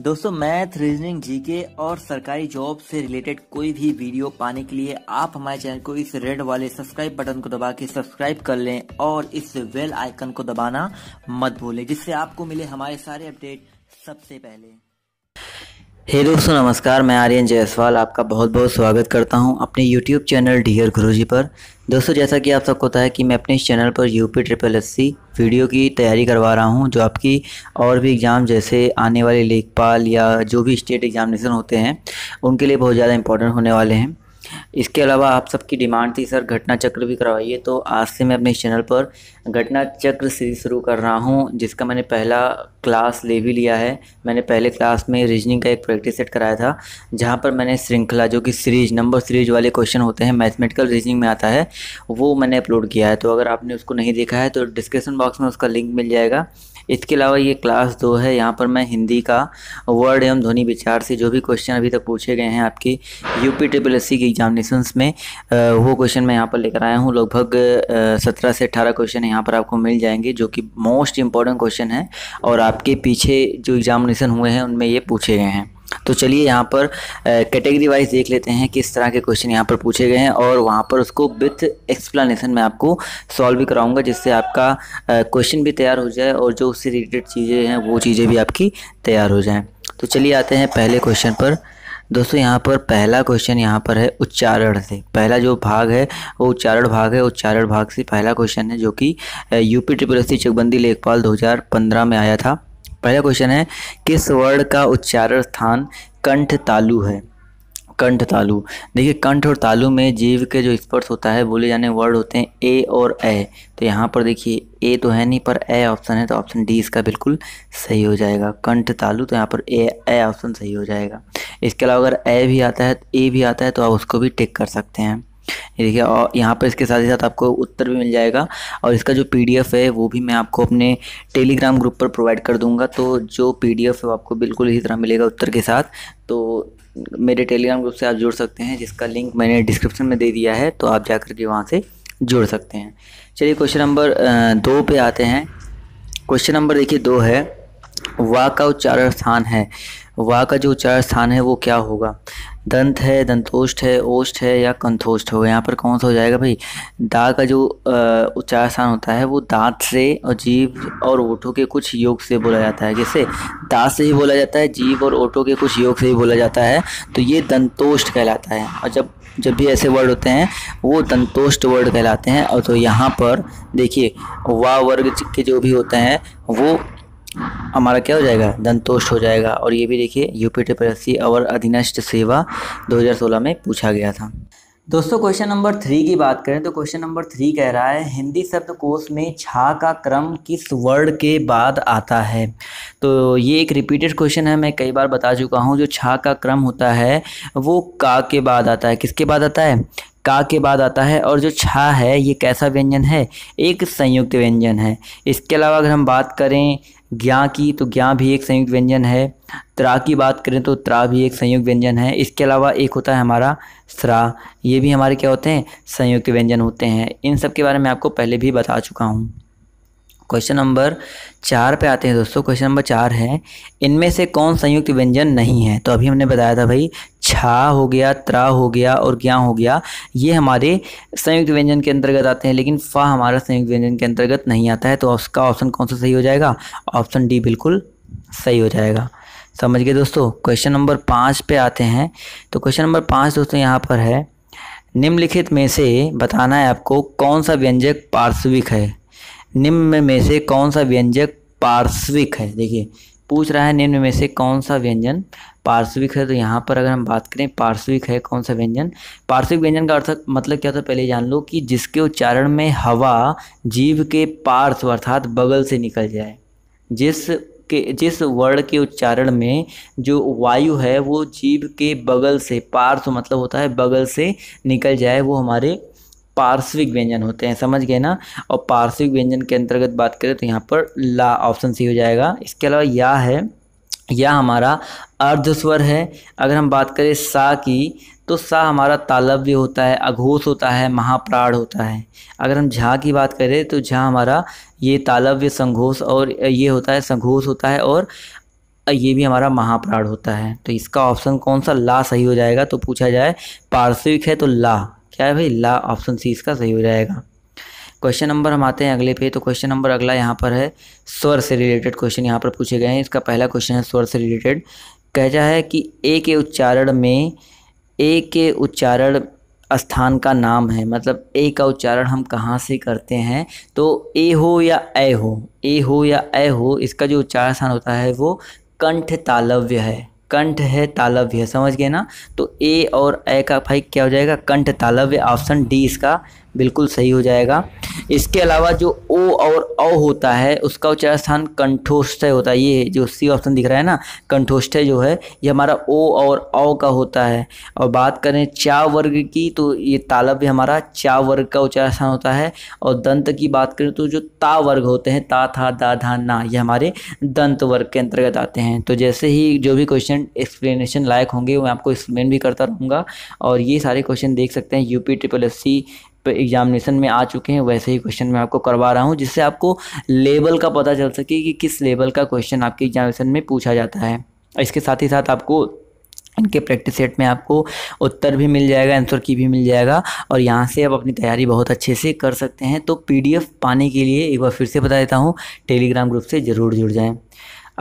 दोस्तों math reasoning GK और सरकारी जॉब से रिलेटेड कोई भी वीडियो पाने के लिए आप हमारे चैनल को इस रेड वाले सब्सक्राइब बटन को दबा के सब्सक्राइब कर लें और इस वेल आइकन को दबाना मत भूलें जिससे आपको मिले हमारे सारे अपडेट सबसे पहले हे दोस्तों नमस्कार मैं आर्यन जायसवाल आपका बहुत बहुत स्वागत करता हूं अपने यूट्यूब चैनल डियर गुरु पर दोस्तों जैसा कि आप सबको पता है कि मैं अपने इस चैनल पर UP triple S C video की तैयारी करवा रहा हूं जो आपकी और भी एग्ज़ाम जैसे आने वाले लेखपाल या जो भी स्टेट एग्जामिनेशन होते हैं उनके लिए बहुत ज़्यादा इंपॉर्टेंट होने वाले हैं इसके अलावा आप सबकी डिमांड थी सर घटना चक्र भी करवाइए तो आज से मैं अपने इस चैनल पर घटना चक्र सीरीज शुरू कर रहा हूँ जिसका मैंने पहला क्लास ले भी लिया है मैंने पहले क्लास में रीजनिंग का एक प्रैक्टिस सेट कराया था जहाँ पर मैंने श्रृंखला जो कि सीरीज नंबर सीरीज वाले क्वेश्चन होते हैं मैथमेटिकल रीजनिंग में आता है वो मैंने अपलोड किया है तो अगर आपने उसको नहीं देखा है तो डिस्क्रिप्सन बॉक्स में उसका लिंक मिल जाएगा इसके अलावा ये क्लास दो है यहाँ पर मैं हिंदी का वर्ड एवं ध्वनि विचार से जो भी क्वेश्चन अभी तक पूछे गए हैं आपके यूपी ट्रिपल एस के एग्जामिनेशन में वो क्वेश्चन मैं यहाँ पर लेकर आया हूँ लगभग सत्रह से अट्ठारह क्वेश्चन यहाँ पर आपको मिल जाएंगे जो कि मोस्ट इंपॉर्टेंट क्वेश्चन है और आपके पीछे जो एग्जामिनेशन हुए हैं उनमें ये पूछे गए हैं तो चलिए यहाँ पर कैटेगरी वाइज देख लेते हैं किस तरह के क्वेश्चन यहाँ पर पूछे गए हैं और वहाँ पर उसको विथ एक्सप्लानेशन मैं आपको सॉल्व भी कराऊंगा जिससे आपका क्वेश्चन भी तैयार हो जाए और जो उससे रिलेटेड चीज़ें हैं वो चीज़ें भी आपकी तैयार हो जाएँ तो चलिए आते हैं पहले क्वेश्चन पर दोस्तों यहाँ पर पहला क्वेश्चन यहाँ पर है उच्चारण से पहला जो भाग है वो उच्चारण भाग है उच्चारण भाग से पहला क्वेश्चन है जो कि यूपी ट्रिपल एस चकबंदी लेखपाल 2015 में आया था पहला क्वेश्चन है किस वर्ड का उच्चारण स्थान कंठ तालु है कंठ तालु देखिए कंठ और तालु में जीव के जो स्पर्श होता है बोले जाने वर्ड होते हैं ए और ए तो यहाँ पर देखिए ए तो है नहीं पर ए ऑप्शन है तो ऑप्शन डी इसका बिल्कुल सही हो जाएगा कंठ तालु तो यहाँ पर ए ए ऑप्शन सही हो जाएगा इसके अलावा अगर ए भी आता है तो ए भी आता है तो आप उसको भी टिक कर सकते हैं ये देखिए और यहाँ पर इसके साथ ही साथ आपको उत्तर भी मिल जाएगा और इसका जो पीडीएफ है वो भी मैं आपको अपने टेलीग्राम ग्रुप पर प्रोवाइड कर दूंगा तो जो पीडीएफ है वो आपको बिल्कुल इसी तरह मिलेगा उत्तर के साथ तो मेरे टेलीग्राम ग्रुप से आप जुड़ सकते हैं जिसका लिंक मैंने डिस्क्रिप्शन में दे दिया है तो आप जा के वहाँ से जुड़ सकते हैं चलिए क्वेश्चन नंबर दो पे आते हैं क्वेश्चन नंबर देखिए दो है वाह का उच्चारण स्थान है वाह का जो उच्चारण स्थान है वो क्या होगा दंत है दंतोष्ट है ओष्ठ है या कंथोष्ठ हो यहाँ पर कौन सा हो जाएगा भाई दा का जो उच्चार स्थान होता है वो दांत से और जीव और ओठों के कुछ योग से बोला जाता है जैसे दांत से ही बोला जाता है जीव और ओठों के कुछ योग से ही बोला जाता है तो ये दंतोष्ट कहलाता है और जब जब भी ऐसे वर्ड होते हैं वो दंतोष्ट वर्ड कहलाते हैं और तो यहाँ पर देखिए वा वर्ग के जो भी होते हैं वो हमारा क्या हो जाएगा दंतोष हो जाएगा और ये भी देखिए यूपी ट्रिपल एस और अधीनस्थ सेवा 2016 में पूछा गया था दोस्तों क्वेश्चन नंबर थ्री की बात करें तो क्वेश्चन नंबर थ्री कह रहा है हिंदी शब्दकोश में छा का क्रम किस वर्ड के बाद आता है तो ये एक रिपीटेड क्वेश्चन है मैं कई बार बता चुका हूँ जो छा का क्रम होता है वो का के बाद आता है किसके बाद आता है का के बाद आता है और जो छा है ये कैसा व्यंजन है एक संयुक्त व्यंजन है इसके अलावा अगर हम बात करें ज्ञा की तो ज्ञा भी एक संयुक्त व्यंजन है त्रा की बात करें तो त्रा भी एक संयुक्त व्यंजन है इसके अलावा एक होता है हमारा स्रा ये भी हमारे क्या होते हैं संयुक्त व्यंजन होते हैं इन सब के बारे में आपको पहले भी बता चुका हूँ क्वेश्चन नंबर चार पे आते हैं दोस्तों क्वेश्चन नंबर चार है इनमें से कौन संयुक्त व्यंजन नहीं है तो अभी हमने बताया था भाई छा हो गया त्रा हो गया और ज्ञा हो गया ये हमारे संयुक्त व्यंजन के अंतर्गत आते हैं लेकिन फा हमारा संयुक्त व्यंजन के अंतर्गत नहीं आता है तो उसका ऑप्शन कौन सा सही हो जाएगा ऑप्शन डी बिल्कुल सही हो जाएगा समझ गए दोस्तों क्वेश्चन नंबर पाँच पे आते हैं तो क्वेश्चन नंबर पाँच दोस्तों यहाँ पर है निम्नलिखित में से बताना है आपको कौन सा व्यंजक पार्श्विक है निम्न में से कौन सा व्यंजक पार्श्विक है देखिए पूछ रहा है निम्न में से कौन सा व्यंजन पार्श्विक है तो यहाँ पर अगर हम बात करें पार्श्विक है कौन सा व्यंजन पार्श्विक व्यंजन का अर्थ मतलब क्या होता है पहले जान लो कि जिसके उच्चारण में हवा जीव के पार्श्व अर्थात बगल से निकल जाए जिस के जिस वर्ण के उच्चारण में जो वायु है वो जीव के बगल से पार्श्व मतलब होता है बगल से निकल जाए वो हमारे पार्श्विक व्यंजन होते हैं समझ गए ना और पार्श्विक व्यंजन के अंतर्गत बात करें तो यहाँ पर ला ऑप्शन सी हो जाएगा इसके अलावा या है या हमारा अर्धस्वर है अगर हम बात करें सा की तो सा हमारा तालव्य होता है अघोष होता है महाप्राण होता है अगर हम झा की बात करें तो झा हमारा ये तालव्य संघोष और ये होता है संघोष होता है और ये भी हमारा महाप्राण होता है तो इसका ऑप्शन कौन सा ला सही हो जाएगा तो पूछा जाए पार्श्विक है तो ला क्या है भाई ला ऑप्शन सी इसका सही हो जाएगा क्वेश्चन नंबर हम आते हैं अगले पे तो क्वेश्चन नंबर अगला यहाँ पर है स्वर से रिलेटेड क्वेश्चन यहाँ पर पूछे गए हैं इसका पहला क्वेश्चन है स्वर से रिलेटेड कहता है कि ए के उच्चारण में ए के उच्चारण स्थान का नाम है मतलब ए का उच्चारण हम कहाँ से करते हैं तो ए हो या ए हो ए हो या ए हो इसका जो उच्चारण स्थान होता है वो कंठ तालव्य है कंठ है तालव्य समझ गए ना तो ए और ए का भाई क्या हो जाएगा कंठ तालव्य ऑप्शन डी इसका बिल्कुल सही हो जाएगा इसके अलावा जो ओ और औ होता है उसका उच्चारण स्थान कंठोष्ठय होता है ये जो सी ऑप्शन दिख रहा है ना कंठोष्ठ जो है ये हमारा ओ और औ का होता है और बात करें चा वर्ग की तो ये तालब भी हमारा चा वर्ग का उच्चारण स्थान होता है और दंत की बात करें तो जो ता वर्ग होते हैं ता था दा धा ना ये हमारे दंत वर्ग के अंतर्गत आते हैं तो जैसे ही जो भी क्वेश्चन एक्सप्लेनेशन लायक होंगे मैं आपको एक्सप्लेन भी करता रहूँगा और ये सारे क्वेश्चन देख सकते हैं यूपी ट्रिपल एस सी पे एग्जामिनेशन में आ चुके हैं वैसे ही क्वेश्चन मैं आपको करवा रहा हूँ जिससे आपको लेवल का पता चल सके कि किस लेवल का क्वेश्चन आपके एग्जामिनेशन में पूछा जाता है इसके साथ ही साथ आपको इनके प्रैक्टिस सेट में आपको उत्तर भी मिल जाएगा आंसर की भी मिल जाएगा और यहाँ से आप अपनी तैयारी बहुत अच्छे से कर सकते हैं तो पीडीएफ पाने के लिए एक बार फिर से बता देता हूँ टेलीग्राम ग्रुप से ज़रूर जुड़ जाएँ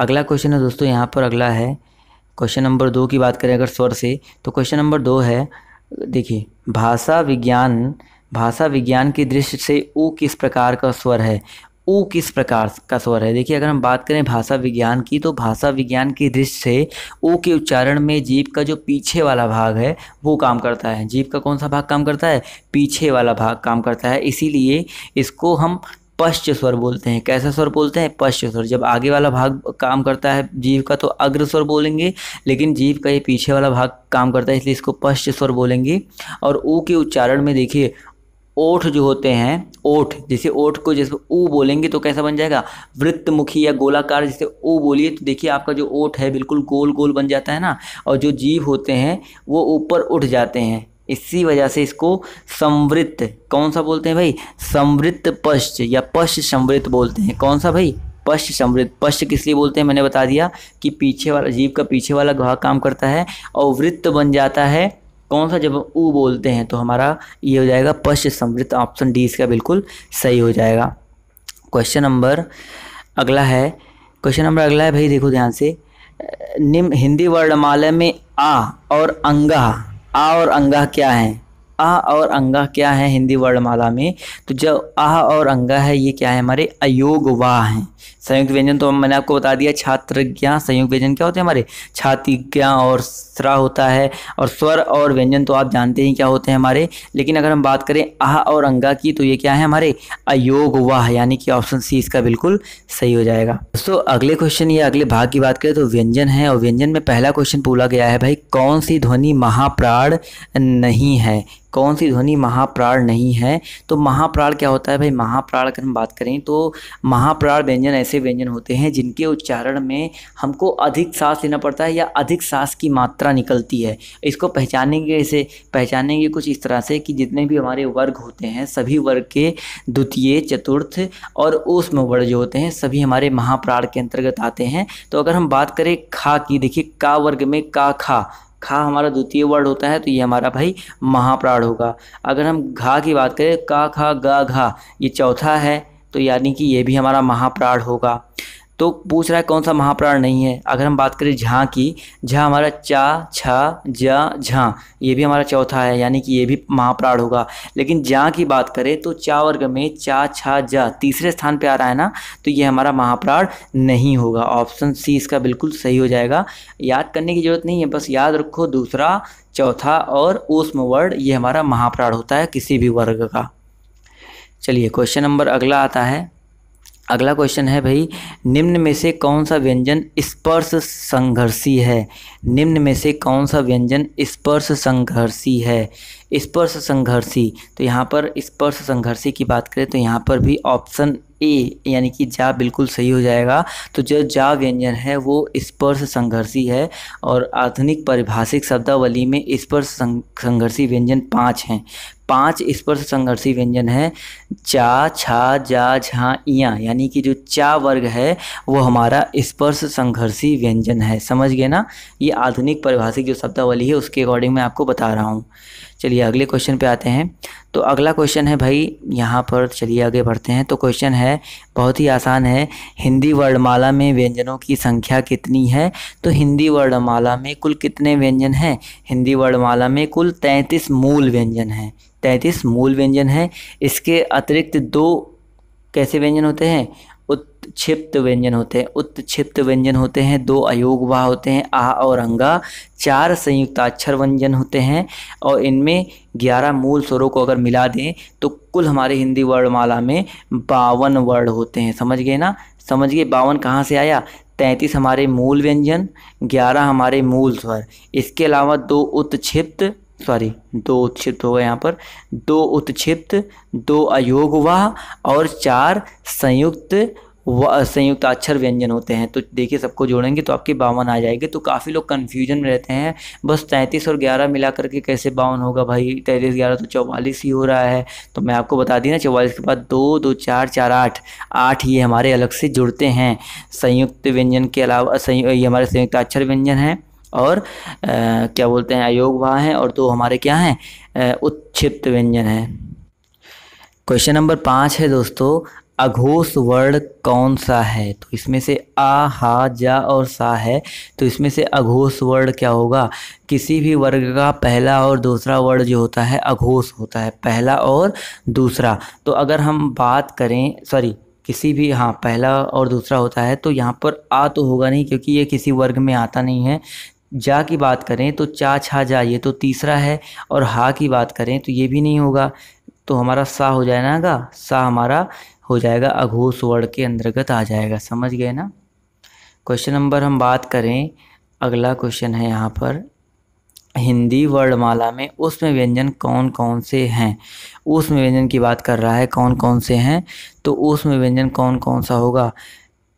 अगला क्वेश्चन है दोस्तों यहाँ पर अगला है क्वेश्चन नंबर दो की बात करें अगर स्वर से तो क्वेश्चन नंबर दो है देखिए भाषा विज्ञान भाषा विज्ञान की दृष्टि से ऊ किस प्रकार का स्वर है ऊ किस प्रकार का स्वर है देखिए अगर हम बात करें भाषा विज्ञान की तो भाषा विज्ञान की दृष्टि से ऊ के उच्चारण में जीव का जो पीछे वाला भाग है वो काम करता है जीव का कौन सा भाग काम करता है पीछे वाला भाग काम करता है इसीलिए इसको हम पश्च स्वर बोलते हैं कैसा स्वर बोलते हैं पश्च स्वर जब आगे वाला भाग काम करता है जीव का तो अग्र स्वर बोलेंगे लेकिन जीव का ये पीछे वाला भाग काम करता है इसलिए इसको पश्च स्वर बोलेंगे और ऊ के उच्चारण में देखिए ओठ जो होते हैं ओठ जैसे ओठ को जैसे ऊ बोलेंगे तो कैसा बन जाएगा वृत्तमुखी या गोलाकार जैसे ऊ बोलिए तो देखिए आपका जो ओठ है बिल्कुल गोल गोल बन जाता है ना और जो जीव होते हैं वो ऊपर उठ जाते हैं इसी वजह से इसको संवृत्त कौन सा बोलते हैं भाई संवृत्त पश्च या पश्च संवृत्त बोलते हैं कौन सा भाई पश्च समृद्ध पश्च किस लिए बोलते हैं मैंने बता दिया कि पीछे वाला जीव का पीछे वाला घा काम करता है और वृत्त बन जाता है कौन सा जब ऊ बोलते हैं तो हमारा ये हो जाएगा पश्च समृद्ध ऑप्शन डी इसका बिल्कुल सही हो जाएगा क्वेश्चन नंबर अगला है क्वेश्चन नंबर अगला है भाई देखो ध्यान से निम्न हिंदी वर्णमाला में आ और अंगा आ और अंगा क्या हैं आ और अंगा क्या है हिंदी वर्णमाला में तो जब आ और अंगा है ये क्या है हमारे अयोग वाह हैं संयुक्त व्यंजन तो मैंने आपको बता दिया छात्र ज्ञा संयुक्त व्यंजन क्या होते हैं हमारे छाती ज्ञा और स्रा होता है और स्वर और व्यंजन तो आप जानते ही क्या होते हैं हमारे लेकिन अगर हम बात करें आह और अंगा की तो ये क्या है हमारे अयोग वाह यानी कि ऑप्शन सी इसका बिल्कुल सही हो जाएगा दोस्तों अगले क्वेश्चन या अगले भाग की बात करें तो व्यंजन है और व्यंजन में पहला क्वेश्चन पूछा गया है भाई कौन सी ध्वनि महाप्राण नहीं है कौन सी ध्वनि महाप्राण नहीं है तो महाप्राण क्या होता है भाई महाप्राण अगर हम बात करें तो महाप्राण व्यंजन ऐसे व्यंजन होते हैं जिनके उच्चारण में हमको अधिक सांस लेना पड़ता है या अधिक सांस की मात्रा निकलती है इसको पहचानेंगे इसे पहचानेंगे कुछ इस तरह से कि जितने भी हमारे वर्ग होते हैं सभी वर्ग के द्वितीय चतुर्थ और उसम वर्ग जो होते हैं सभी हमारे महाप्राण के अंतर्गत आते हैं तो अगर हम बात करें खा की देखिए का वर्ग में का खा खा हमारा द्वितीय वर्ड होता है तो ये हमारा भाई महाप्राण होगा अगर हम घा की बात करें का खा गा घा ये चौथा है तो यानी कि ये भी हमारा महाप्राण होगा तो पूछ रहा है कौन सा महाप्राण नहीं है अगर हम बात करें झा की झा हमारा चा छा जा झा ये भी हमारा चौथा है यानी कि ये भी महाप्राण होगा लेकिन जहाँ की बात करें तो चा वर्ग में चा छा जा तीसरे स्थान पे आ रहा है ना तो ये हमारा महाप्राण नहीं होगा ऑप्शन सी इसका बिल्कुल सही हो जाएगा याद करने की ज़रूरत नहीं है बस याद रखो दूसरा चौथा और ऊष्म वर्ड ये हमारा महाप्राण होता है किसी भी वर्ग का चलिए क्वेश्चन नंबर अगला आता है अगला क्वेश्चन है भाई निम्न में से कौन सा व्यंजन स्पर्श संघर्षी है निम्न में से कौन सा व्यंजन स्पर्श संघर्षी है स्पर्श संघर्षी तो यहाँ पर स्पर्श संघर्षी की बात करें तो यहाँ पर भी ऑप्शन ए यानी कि जा बिल्कुल सही हो जाएगा तो जो जा व्यंजन है वो स्पर्श संघर्षी है और आधुनिक परिभाषिक शब्दावली में स्पर्श संघर्षी व्यंजन पाँच हैं पांच स्पर्श संघर्षी व्यंजन है चा छा जा झा इया यानी कि जो चा वर्ग है वो हमारा स्पर्श संघर्षी व्यंजन है समझ गए ना ये आधुनिक परिभाषिक जो शब्दावली है उसके अकॉर्डिंग मैं आपको बता रहा हूँ चलिए अगले क्वेश्चन पे आते हैं तो अगला क्वेश्चन है भाई यहाँ पर चलिए आगे बढ़ते हैं तो क्वेश्चन है बहुत ही आसान है हिंदी वर्णमाला में व्यंजनों की संख्या कितनी है तो हिंदी वर्णमाला में कुल कितने व्यंजन हैं हिंदी वर्णमाला में कुल तैंतीस मूल व्यंजन हैं तैंतीस मूल व्यंजन हैं इसके अतिरिक्त दो कैसे व्यंजन होते हैं उत्क्षिप्त व्यंजन होते हैं उत्क्षिप्त व्यंजन होते हैं दो अयोगवाह होते हैं आ और अंगा चार संयुक्त अक्षर व्यंजन होते हैं और इनमें ग्यारह मूल स्वरों को अगर मिला दें तो कुल हमारे हिंदी वर्णमाला में बावन वर्ण होते हैं समझ गए ना समझ गए बावन कहाँ से आया तैंतीस हमारे मूल व्यंजन ग्यारह हमारे मूल स्वर इसके अलावा दो उत्क्षिप्त सॉरी दो उत्क्षिप्त हो गए यहाँ पर दो उत्क्षिप्त दो अयोगवाह और चार संयुक्त व संयुक्त अक्षर व्यंजन होते हैं तो देखिए सबको जोड़ेंगे तो आपके बावन आ जाएंगे तो काफ़ी लोग कन्फ्यूजन में रहते हैं बस तैंतीस और ग्यारह मिला करके कैसे बावन होगा भाई तैंतीस ग्यारह तो चौवालीस ही हो रहा है तो मैं आपको बता दी ना चौवालीस के बाद दो दो चार चार आठ आठ ये हमारे अलग से जुड़ते हैं संयुक्त व्यंजन के अलावा ये हमारे संयुक्त अक्षर व्यंजन हैं और आ, क्या बोलते हैं अयोग वाह हैं और दो हमारे क्या हैं उच्छिप्त व्यंजन हैं क्वेश्चन नंबर पाँच है दोस्तों अघोष वर्ण कौन सा है तो इसमें से आ हा जा और सा है तो इसमें से अघोष वर्ण क्या होगा किसी भी वर्ग का पहला और दूसरा वर्ण जो होता है अघोष होता है पहला और दूसरा तो अगर हम बात करें सॉरी किसी भी हाँ पहला और दूसरा होता है तो यहाँ पर आ तो होगा नहीं क्योंकि ये किसी वर्ग में आता नहीं है जा की बात करें तो चा छा जा ये तो तीसरा है और हा की बात करें तो ये भी नहीं होगा तो हमारा सा हो जाएगा सा हमारा हो जाएगा अघोष वर्ण के अंतर्गत आ जाएगा समझ गए ना क्वेश्चन नंबर हम बात करें अगला क्वेश्चन है यहाँ पर हिंदी वर्णमाला में उसमें व्यंजन कौन कौन से हैं उसमें व्यंजन की बात कर रहा है कौन कौन से हैं तो उसमें व्यंजन कौन कौन सा होगा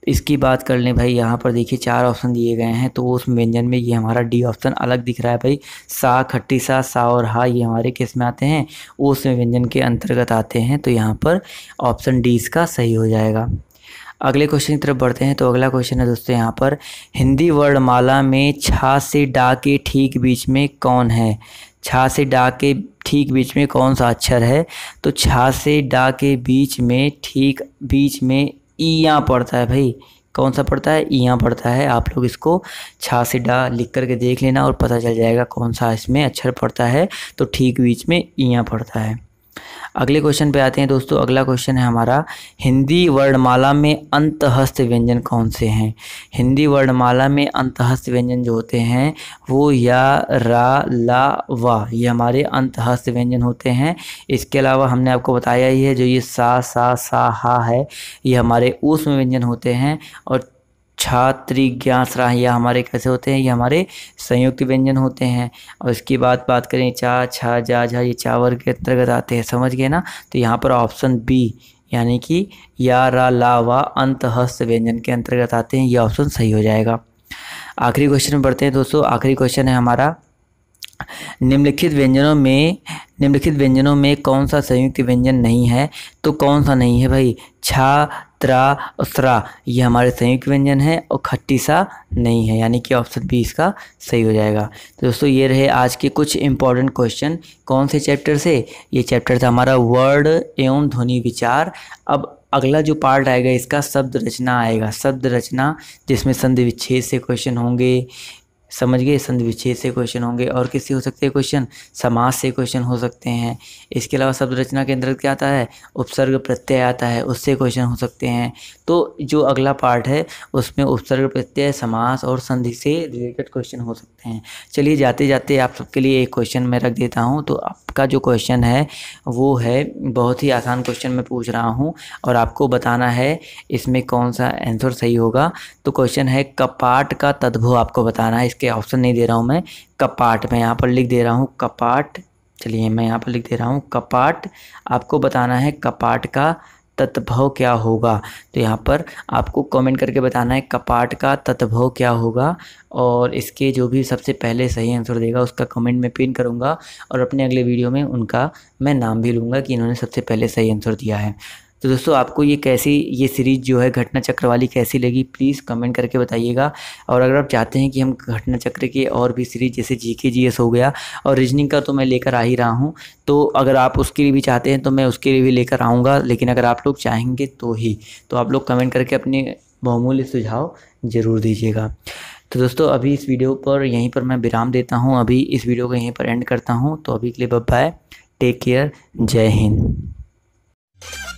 इसकी बात कर लें भाई यहाँ पर देखिए चार ऑप्शन दिए गए हैं तो उस व्यंजन में ये हमारा डी ऑप्शन अलग दिख रहा है भाई सा खट्टी सा सा और हा ये हमारे किस में आते हैं उस व्यंजन के अंतर्गत आते हैं तो यहाँ पर ऑप्शन डी इसका सही हो जाएगा अगले क्वेश्चन की तरफ बढ़ते हैं तो अगला क्वेश्चन है दोस्तों यहाँ पर हिंदी वर्णमाला में छा से डा के ठीक बीच में कौन है छा से डा के ठीक बीच में कौन सा अक्षर है तो छा से डा के बीच में ठीक बीच में ईया पड़ता है भाई कौन सा पड़ता है ईया पड़ता है आप लोग इसको छा से डा लिख करके देख लेना और पता चल जाएगा कौन सा इसमें अक्षर पड़ता है तो ठीक बीच में ईयाँ पड़ता है अगले क्वेश्चन पे आते हैं दोस्तों अगला क्वेश्चन है हमारा हिंदी वर्णमाला में अंतहस्त व्यंजन कौन से हैं हिंदी वर्णमाला में अंतहस्त व्यंजन जो होते हैं वो या रा ला वा ये हमारे अंतहस्त व्यंजन होते हैं इसके अलावा हमने आपको बताया ही है जो ये सा सा सा हा है ये हमारे ऊष्म व्यंजन होते हैं और छात्री ज्ञासराह यह हमारे कैसे होते हैं ये हमारे संयुक्त व्यंजन होते हैं और इसके बाद बात करें चा छा जा झा ये चावर के अंतर्गत आते हैं समझ गए ना तो यहाँ पर ऑप्शन बी यानी कि या रा ला वा अंत हस्त व्यंजन के अंतर्गत आते हैं ये ऑप्शन सही हो जाएगा आखिरी क्वेश्चन में बढ़ते हैं दोस्तों आखिरी क्वेश्चन है हमारा निम्नलिखित व्यंजनों में निम्नलिखित व्यंजनों में कौन सा संयुक्त व्यंजन नहीं है तो कौन सा नहीं है भाई छा त्रा और ये हमारे संयुक्त व्यंजन है और खट्टी सा नहीं है यानी कि ऑप्शन बी इसका सही हो जाएगा तो दोस्तों ये रहे आज के कुछ इंपॉर्टेंट क्वेश्चन कौन से चैप्टर से ये चैप्टर था हमारा वर्ड एवं ध्वनि विचार अब अगला जो पार्ट आएगा इसका शब्द रचना आएगा शब्द रचना जिसमें संधि विच्छेद से क्वेश्चन होंगे समझ गए संधि विच्छेद से क्वेश्चन होंगे और किससे हो सकते हैं क्वेश्चन समाज से क्वेश्चन हो सकते हैं इसके अलावा शब्द रचना के अंतर्गत क्या आता है उपसर्ग प्रत्यय आता है उससे क्वेश्चन हो सकते हैं तो जो अगला पार्ट है उसमें उपसर्ग प्रत्यय समास और संधि से रिलेटेड क्वेश्चन हो सकते हैं चलिए जाते जाते आप सबके लिए एक क्वेश्चन मैं रख देता हूँ तो आपका जो क्वेश्चन है वो है बहुत ही आसान क्वेश्चन मैं पूछ रहा हूँ और आपको बताना है इसमें कौन सा आंसर सही होगा तो क्वेश्चन है कपाट का तद्भव आपको बताना है इसके ऑप्शन नहीं दे रहा हूँ मैं कपाट मैं यहाँ पर लिख दे रहा हूँ कपाट चलिए मैं यहाँ पर लिख दे रहा हूँ कपाट आपको बताना है कपाट का तत्भव क्या होगा तो यहाँ पर आपको कमेंट करके बताना है कपाट का तत्भव क्या होगा और इसके जो भी सबसे पहले सही आंसर देगा उसका कमेंट में पिन करूँगा और अपने अगले वीडियो में उनका मैं नाम भी लूँगा कि इन्होंने सबसे पहले सही आंसर दिया है तो दोस्तों आपको ये कैसी ये सीरीज़ जो है घटना चक्र वाली कैसी लगी प्लीज़ कमेंट करके बताइएगा और अगर आप चाहते हैं कि हम घटना चक्र की और भी सीरीज जैसे जी के जी एस हो गया और रीजनिंग का तो मैं लेकर आ ही रहा हूँ तो अगर आप उसके लिए भी चाहते हैं तो मैं उसके लिए भी लेकर आऊँगा लेकिन अगर आप लोग चाहेंगे तो ही तो आप लोग कमेंट करके अपने बहुमूल्य सुझाव ज़रूर दीजिएगा तो दोस्तों अभी इस वीडियो पर यहीं पर मैं विराम देता हूँ अभी इस वीडियो को यहीं पर एंड करता हूँ तो अभी के लिए बाय टेक केयर जय हिंद